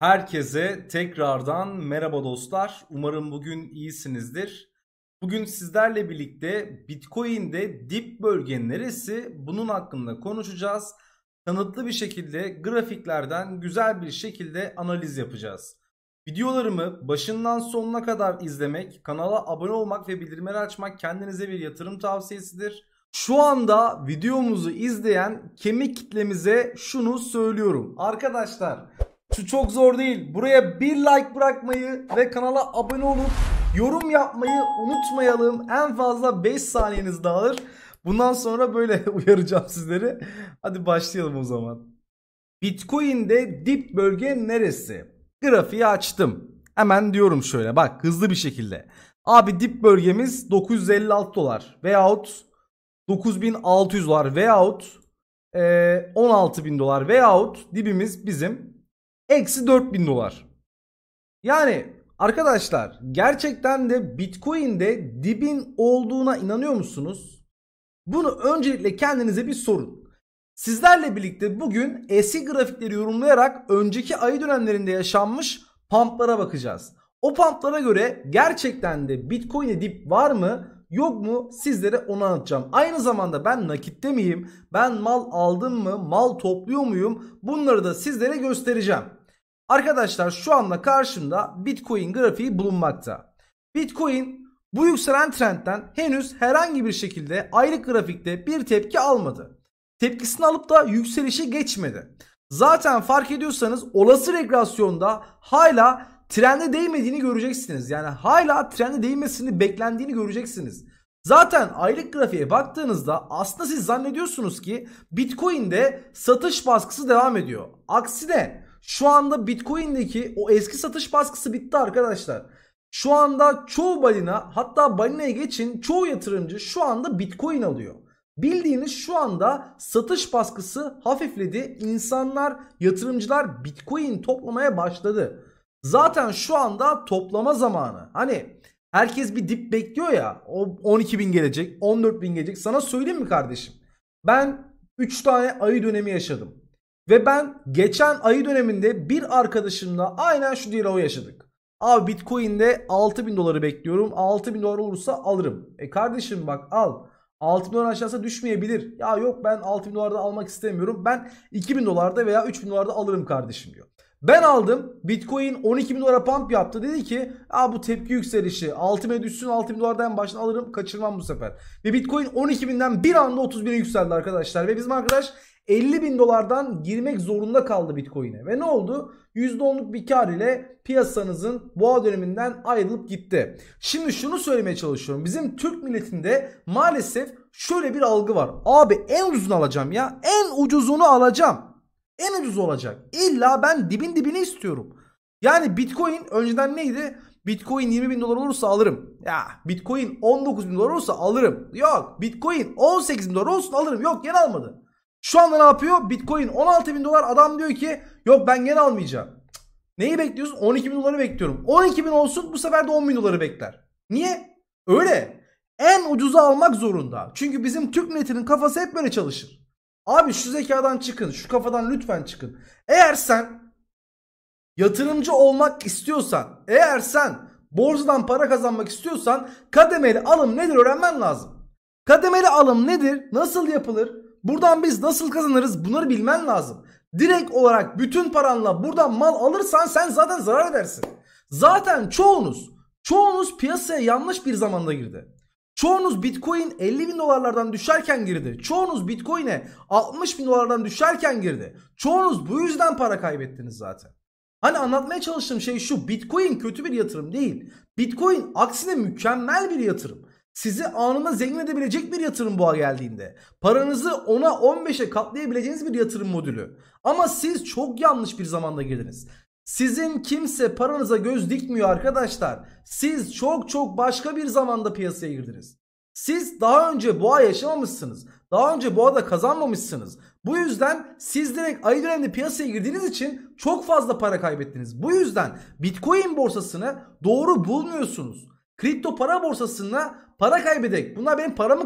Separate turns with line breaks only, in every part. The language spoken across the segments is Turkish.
Herkese tekrardan merhaba dostlar. Umarım bugün iyisinizdir. Bugün sizlerle birlikte Bitcoin'de dip bölge neresi bunun hakkında konuşacağız. Kanıtlı bir şekilde grafiklerden güzel bir şekilde analiz yapacağız. Videolarımı başından sonuna kadar izlemek, kanala abone olmak ve bildirimleri açmak kendinize bir yatırım tavsiyesidir. Şu anda videomuzu izleyen kemik kitlemize şunu söylüyorum. Arkadaşlar şu çok zor değil. Buraya bir like bırakmayı ve kanala abone olup yorum yapmayı unutmayalım. En fazla 5 saniyeniz dağılır. Bundan sonra böyle uyaracağım sizleri. Hadi başlayalım o zaman. Bitcoin'de dip bölge neresi? Grafiği açtım. Hemen diyorum şöyle bak hızlı bir şekilde. Abi dip bölgemiz 956 dolar veyahut 9600 dolar veyahut e, 16000 dolar veyahut dibimiz bizim Eksi 4000 dolar. Yani arkadaşlar gerçekten de Bitcoin'de dibin olduğuna inanıyor musunuz? Bunu öncelikle kendinize bir sorun. Sizlerle birlikte bugün eski grafikleri yorumlayarak önceki ay dönemlerinde yaşanmış pumplara bakacağız. O pumplara göre gerçekten de Bitcoin'e dip var mı yok mu sizlere onu anlatacağım. Aynı zamanda ben nakitte miyim? Ben mal aldım mı? Mal topluyor muyum? Bunları da sizlere göstereceğim. Arkadaşlar şu anda karşımda Bitcoin grafiği bulunmakta. Bitcoin bu yükselen trendten henüz herhangi bir şekilde aylık grafikte bir tepki almadı. Tepkisini alıp da yükselişe geçmedi. Zaten fark ediyorsanız olası regresyonda hala trende değmediğini göreceksiniz. Yani hala trende değmesini beklendiğini göreceksiniz. Zaten aylık grafiğe baktığınızda aslında siz zannediyorsunuz ki Bitcoin'de satış baskısı devam ediyor. Aksine şu anda Bitcoin'deki o eski satış baskısı bitti arkadaşlar. Şu anda çoğu balina hatta balinaya geçin çoğu yatırımcı şu anda Bitcoin alıyor. Bildiğiniz şu anda satış baskısı hafifledi. İnsanlar, yatırımcılar Bitcoin toplamaya başladı. Zaten şu anda toplama zamanı. Hani herkes bir dip bekliyor ya. O 12 bin gelecek, 14 bin gelecek. Sana söyleyeyim mi kardeşim? Ben 3 tane ayı dönemi yaşadım. Ve ben geçen ayı döneminde bir arkadaşımla aynen şu diyaloğu yaşadık. Abi Bitcoin'de 6000 doları bekliyorum. 6000 dolar olursa alırım. E kardeşim bak al. 6000 dolar aşağısı düşmeyebilir. Ya yok ben 6000 dolarda almak istemiyorum. Ben 2000 dolarda veya 3000 dolarda alırım kardeşim diyor. Ben aldım. Bitcoin 12 bin dolara pump yaptı. Dedi ki Aa, bu tepki yükselişi 6 düşsün 6 bin dolardan baştan alırım kaçırmam bu sefer. Ve Bitcoin 12 binden bir anda 30 bine yükseldi arkadaşlar. Ve bizim arkadaş 50 bin dolardan girmek zorunda kaldı Bitcoin'e. Ve ne oldu? %10'luk bir kar ile piyasanızın boğa döneminden ayrılıp gitti. Şimdi şunu söylemeye çalışıyorum. Bizim Türk milletinde maalesef şöyle bir algı var. Abi en ucuzunu alacağım ya. En ucuzunu alacağım. En ucuz olacak. İlla ben dibin dibini istiyorum. Yani Bitcoin önceden neydi? Bitcoin 20 bin dolar olursa alırım. Ya Bitcoin 19 bin dolar olursa alırım. Yok Bitcoin 18 bin dolar olsun alırım. Yok yer almadı. Şu anda ne yapıyor? Bitcoin 16 bin dolar adam diyor ki yok ben gene almayacağım. Neyi bekliyorsun? 12 bin doları bekliyorum. 12 bin olsun bu sefer de 10 bin doları bekler. Niye? Öyle. En ucuzu almak zorunda. Çünkü bizim Türk milletinin kafası hep böyle çalışır. Abi şu zekadan çıkın. Şu kafadan lütfen çıkın. Eğer sen yatırımcı olmak istiyorsan, eğer sen borcadan para kazanmak istiyorsan kademeli alım nedir öğrenmen lazım. Kademeli alım nedir? Nasıl yapılır? Buradan biz nasıl kazanırız bunları bilmen lazım. Direkt olarak bütün paranla buradan mal alırsan sen zaten zarar edersin. Zaten çoğunuz, çoğunuz piyasaya yanlış bir zamanda girdi. Çoğunuz bitcoin 50 bin dolarlardan düşerken girdi. Çoğunuz bitcoin'e 60 bin dolarlardan düşerken girdi. Çoğunuz bu yüzden para kaybettiniz zaten. Hani anlatmaya çalıştığım şey şu bitcoin kötü bir yatırım değil. Bitcoin aksine mükemmel bir yatırım. Sizi anında zengin edebilecek bir yatırım boğa geldiğinde. Paranızı 10'a 15'e katlayabileceğiniz bir yatırım modülü. Ama siz çok yanlış bir zamanda girdiniz. Sizin kimse paranıza göz dikmiyor arkadaşlar. Siz çok çok başka bir zamanda piyasaya girdiniz. Siz daha önce boğa yaşamamışsınız. Daha önce boğada kazanmamışsınız. Bu yüzden siz direkt ayı döneminde piyasaya girdiğiniz için çok fazla para kaybettiniz. Bu yüzden Bitcoin borsasını doğru bulmuyorsunuz. Kripto para borsasında para kaybedek. Bunlar benim paramı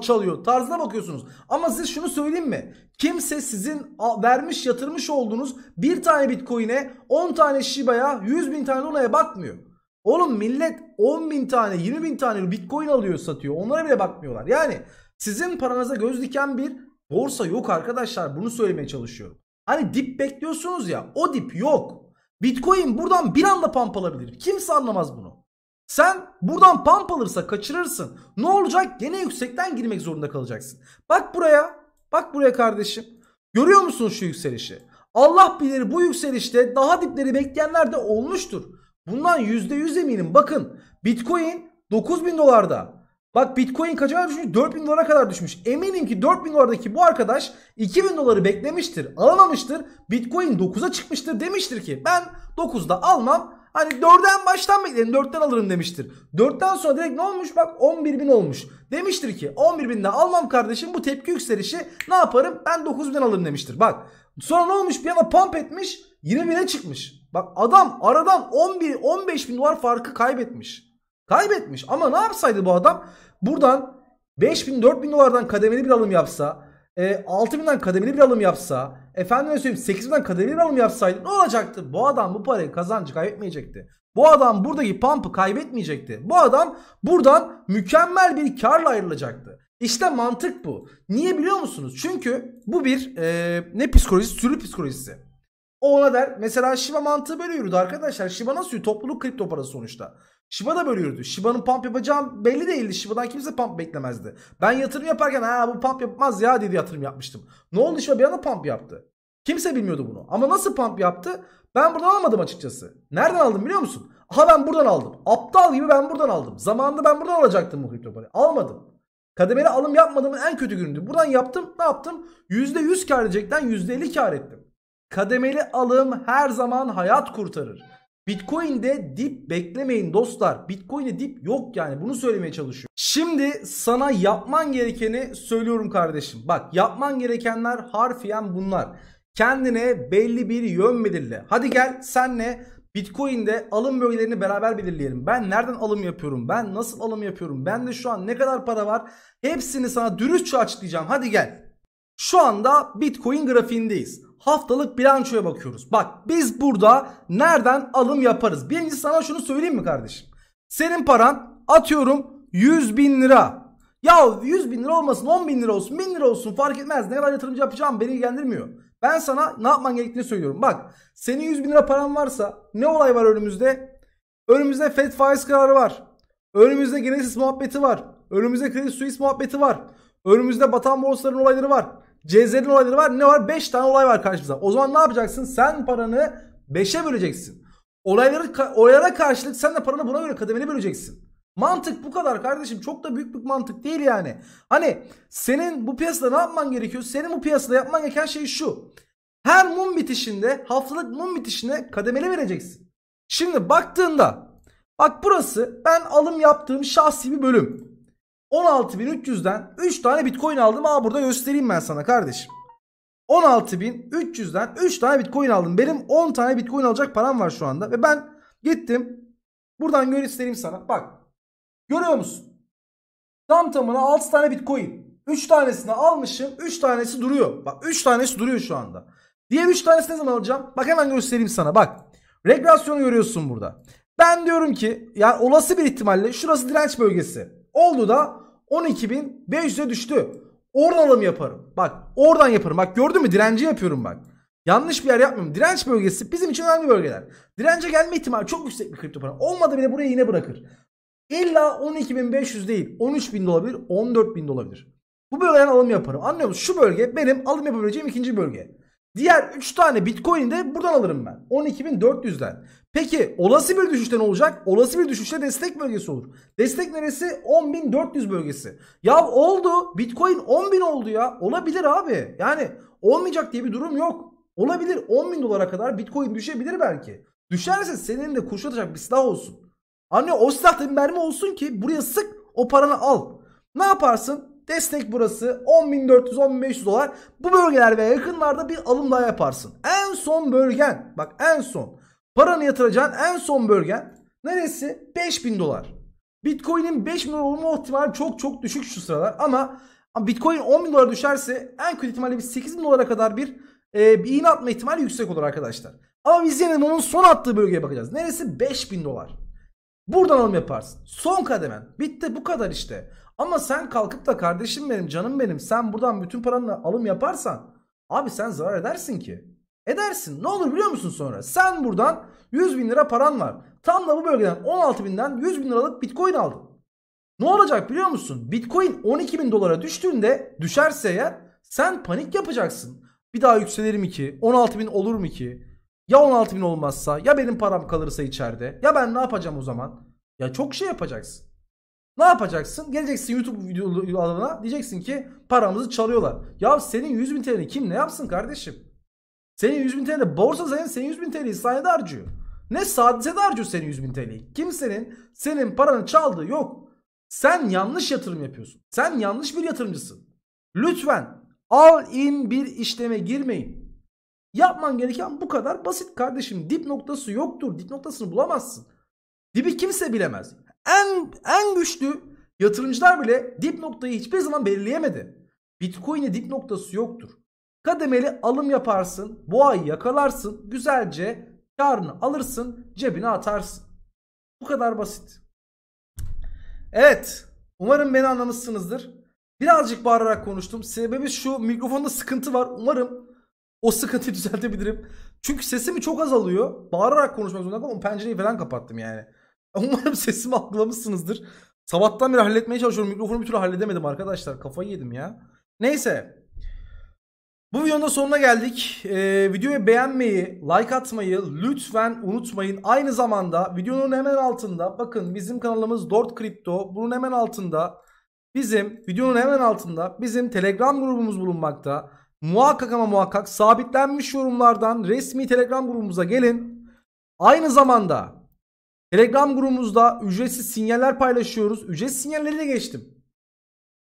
çalıyor tarzına bakıyorsunuz. Ama size şunu söyleyeyim mi? Kimse sizin vermiş yatırmış olduğunuz bir tane bitcoin'e 10 tane Shiba'ya 100 bin tane onaya bakmıyor. Oğlum millet 10 bin tane 20 bin tane bitcoin alıyor satıyor onlara bile bakmıyorlar. Yani sizin paranıza göz diken bir borsa yok arkadaşlar bunu söylemeye çalışıyorum. Hani dip bekliyorsunuz ya o dip yok. Bitcoin buradan bir anda pump alabilir. Kimse anlamaz bunu. Sen buradan pump alırsa kaçırırsın. Ne olacak? Gene yüksekten girmek zorunda kalacaksın. Bak buraya. Bak buraya kardeşim. Görüyor musun şu yükselişi? Allah bilir bu yükselişte daha dipleri bekleyenler de olmuştur. Bundan %100 eminim. Bakın Bitcoin 9000 dolarda. Bak Bitcoin kaça düşmüş? 4000 dolara kadar düşmüş. Eminim ki 4000 dolardaki bu arkadaş 2000 doları beklemiştir. Alamamıştır. Bitcoin 9'a çıkmıştır. Demiştir ki ben 9'da almam Hani 4'den baştan bekledim 4'ten alırım demiştir. 4'ten sonra direkt ne olmuş bak 11.000 olmuş. Demiştir ki 11.000'den almam kardeşim bu tepki yükselişi ne yaparım ben 9.000'den alırım demiştir. Bak sonra ne olmuş bir yana pump etmiş 20.000'e çıkmış. Bak adam aradan 11 15 bin dolar farkı kaybetmiş. Kaybetmiş ama ne yapsaydı bu adam? Buradan 5 bin 4 bin dolardan kademeli bir alım yapsa, e, binden kademeli bir alım yapsa, Efendime söyleyeyim 8 binden kademeli bir alım yapsaydı ne olacaktı? Bu adam bu parayı kazancı kaybetmeyecekti. Bu adam buradaki pump'ı kaybetmeyecekti. Bu adam buradan mükemmel bir karla ayrılacaktı. İşte mantık bu. Niye biliyor musunuz? Çünkü bu bir e, ne psikolojisi? Sürü psikolojisi. O ona der. Mesela Shiba mantığı böyle yürüdü arkadaşlar. Shiba nasıl yürüdü? Topluluk kripto parası sonuçta. Shiba da böyle yürüdü. Shiba'nın pump yapacağı belli değildi. Shiba'dan kimse pump beklemezdi. Ben yatırım yaparken ha bu pump yapmaz ya dedi yatırım yapmıştım. Ne oldu Shiba bir anda pump yaptı. Kimse bilmiyordu bunu. Ama nasıl pump yaptı? Ben buradan almadım açıkçası. Nereden aldım biliyor musun? Aha ben buradan aldım. Aptal gibi ben buradan aldım. Zamanında ben buradan alacaktım bu kripto parayı. Almadım. Kademeli alım yapmadığımın en kötü günüydü. Buradan yaptım ne yaptım? %100 kar edecekten %50 kar ettim. Kademeli alım her zaman hayat kurtarır. Bitcoin'de dip beklemeyin dostlar. Bitcoin'de dip yok yani bunu söylemeye çalışıyorum. Şimdi sana yapman gerekeni söylüyorum kardeşim. Bak yapman gerekenler harfiyen bunlar. Kendine belli bir yön belirle. Hadi gel senle Bitcoin'de alım bölgelerini beraber belirleyelim. Ben nereden alım yapıyorum? Ben nasıl alım yapıyorum? Ben de şu an ne kadar para var? Hepsini sana dürüstçe açıklayacağım. Hadi gel. Şu anda Bitcoin grafiğindeyiz haftalık bilançoya bakıyoruz. Bak biz burada nereden alım yaparız? Birincisi sana şunu söyleyeyim mi kardeşim? Senin paran atıyorum 100 bin lira. Ya 100 bin lira olmasın 10 bin lira olsun 1000 lira olsun fark etmez. Ne kadar yatırımcı yapacağım beni ilgilendirmiyor. Ben sana ne yapman gerektiğini söylüyorum. Bak senin 100 bin lira paran varsa ne olay var önümüzde? Önümüzde FED faiz kararı var. Önümüzde Genesis muhabbeti var. Önümüzde kredi Suisse muhabbeti var. Önümüzde batan borsaların olayları var. CZ'nin olayları var. Ne var? 5 tane olay var karşımıza. O zaman ne yapacaksın? Sen paranı 5'e böleceksin. Olayları, olaylara karşılık sen de paranı buna göre kademeli böleceksin. Mantık bu kadar kardeşim. Çok da büyük bir mantık değil yani. Hani senin bu piyasada ne yapman gerekiyor? Senin bu piyasada yapman gereken şey şu. Her mum bitişinde haftalık mum bitişine kademeli vereceksin. Şimdi baktığında bak burası ben alım yaptığım şahsi bir bölüm. 16.300'den 3 tane bitcoin aldım. Aa burada göstereyim ben sana kardeşim. 16.300'den 3 tane bitcoin aldım. Benim 10 tane bitcoin alacak param var şu anda. Ve ben gittim. Buradan göstereyim sana. Bak. Görüyor musun? Tam tamına 6 tane bitcoin. 3 tanesini almışım. 3 tanesi duruyor. Bak 3 tanesi duruyor şu anda. Diğer 3 tanesi ne zaman alacağım? Bak hemen göstereyim sana. Bak. Regresyonu görüyorsun burada. Ben diyorum ki yani olası bir ihtimalle şurası direnç bölgesi. Oldu da 12.500'e düştü. Oradan alım yaparım. Bak oradan yaparım. Bak gördün mü direnci yapıyorum bak. Yanlış bir yer yapmıyorum. Direnç bölgesi bizim için önemli bölgeler. Dirence gelme ihtimali çok yüksek bir kripto para. Olmadı bile buraya yine bırakır. İlla 12.500 değil 13.000 de olabilir 14.000 de olabilir. Bu bölgeden alım yaparım. Anlıyor musun? Şu bölge benim alım yapabileceğim ikinci bölge. Diğer 3 tane Bitcoin de buradan alırım ben. 12.400'den. Peki olası bir düşüşte ne olacak? Olası bir düşüşte destek bölgesi olur. Destek neresi? 10.400 bölgesi. Ya oldu. Bitcoin 10.000 oldu ya. Olabilir abi. Yani olmayacak diye bir durum yok. Olabilir. 10.000 dolara kadar Bitcoin düşebilir belki. Düşerse senin de kuşatacak bir silah olsun. Anne o silah da mermi olsun ki buraya sık o paranı al. Ne yaparsın? Destek burası 10.400-10.500 dolar. Bu bölgeler ve yakınlarda bir alım daha yaparsın. En son bölgen bak en son paranı yatıracağın en son bölgen neresi? 5.000 dolar. Bitcoin'in 5.000 milyon olma ihtimali çok çok düşük şu sıralar ama Bitcoin 10.000 bin dolara düşerse en kötü ihtimalle bir 8.000 dolara kadar bir, e, bir iğne atma ihtimali yüksek olur arkadaşlar. Ama biz yine onun son attığı bölgeye bakacağız. Neresi? 5.000 dolar. Buradan alım yaparsın. Son kademen. Bitti bu kadar işte. Ama sen kalkıp da kardeşim benim canım benim sen buradan bütün paranla alım yaparsan abi sen zarar edersin ki. Edersin ne olur biliyor musun sonra sen buradan 100 bin lira paran var tam da bu bölgeden 16 binden 100 bin liralık bitcoin aldın. Ne olacak biliyor musun bitcoin 12 bin dolara düştüğünde düşerse eğer sen panik yapacaksın. Bir daha yükselir mi ki 16 bin olur mu ki ya 16 bin olmazsa ya benim param kalırsa içeride ya ben ne yapacağım o zaman ya çok şey yapacaksın. Ne yapacaksın? Geleceksin YouTube video alanına diyeceksin ki paramızı çalıyorlar. Ya senin 100 bin TL'ni kim ne yapsın kardeşim? Senin 100 bin TL borsa zaten senin 100 bin TL'yi sahnede harcıyor. Ne sadece de harcıyor senin 100 bin TL'yi. Kimsenin senin paranı çaldığı yok. Sen yanlış yatırım yapıyorsun. Sen yanlış bir yatırımcısın. Lütfen al in bir işleme girmeyin. Yapman gereken bu kadar basit kardeşim. Dip noktası yoktur. Dip noktasını bulamazsın. Dibi kimse bilemez en en güçlü yatırımcılar bile dip noktayı hiçbir zaman belirleyemedi. Bitcoin'e dip noktası yoktur. Kademeli alım yaparsın, boğayı yakalarsın, güzelce karını alırsın, cebine atarsın. Bu kadar basit. Evet, umarım beni anlamışsınızdır. Birazcık bağırarak konuştum. Sebebi şu, mikrofonda sıkıntı var. Umarım o sıkıntıyı düzeltebilirim. Çünkü sesimi çok azalıyor. Bağırarak konuşmak zorunda kaldım. Pencereyi falan kapattım yani. Umarım sesimi algılamışsınızdır. Sabahtan beri halletmeye çalışıyorum. Mikrofonu bir türlü halledemedim arkadaşlar. Kafayı yedim ya. Neyse. Bu videonun da sonuna geldik. Ee, videoyu beğenmeyi, like atmayı lütfen unutmayın. Aynı zamanda videonun hemen altında bakın bizim kanalımız Dort Kripto. Bunun hemen altında bizim videonun hemen altında bizim Telegram grubumuz bulunmakta. Muhakkak ama muhakkak sabitlenmiş yorumlardan resmi Telegram grubumuza gelin. Aynı zamanda Telegram grubumuzda ücretsiz sinyaller paylaşıyoruz. Ücretsiz sinyalleri de geçtim.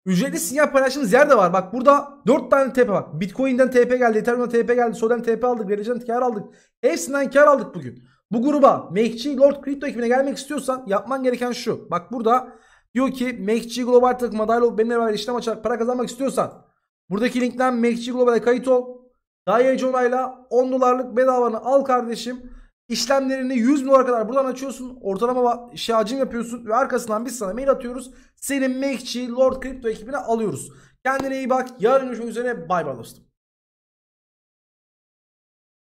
Ücretli sinyal paylaşımız yer de var. Bak burada 4 tane TP var. Bitcoin'den TP geldi, Ethereum'dan TP geldi, Sol'dan TP aldık, Verece'den kar aldık. Hepsinden kar aldık bugün. Bu gruba Mekçi Lord Crypto ekibine gelmek istiyorsan yapman gereken şu. Bak burada diyor ki Mekçi Global takıma dahil benimle beraber işlem açarak para kazanmak istiyorsan buradaki linkten Mekçi Global'e kayıt ol. Daha heyecanla 10 dolarlık bedavanı al kardeşim. İşlemlerini 100 dolar kadar buradan açıyorsun. Ortalama şey hacim yapıyorsun ve arkasından biz sana mail atıyoruz. Senin Makeçi Lord Crypto ekibine alıyoruz. Kendine iyi bak. Yarın görüşmek üzere. Bay bay dostum.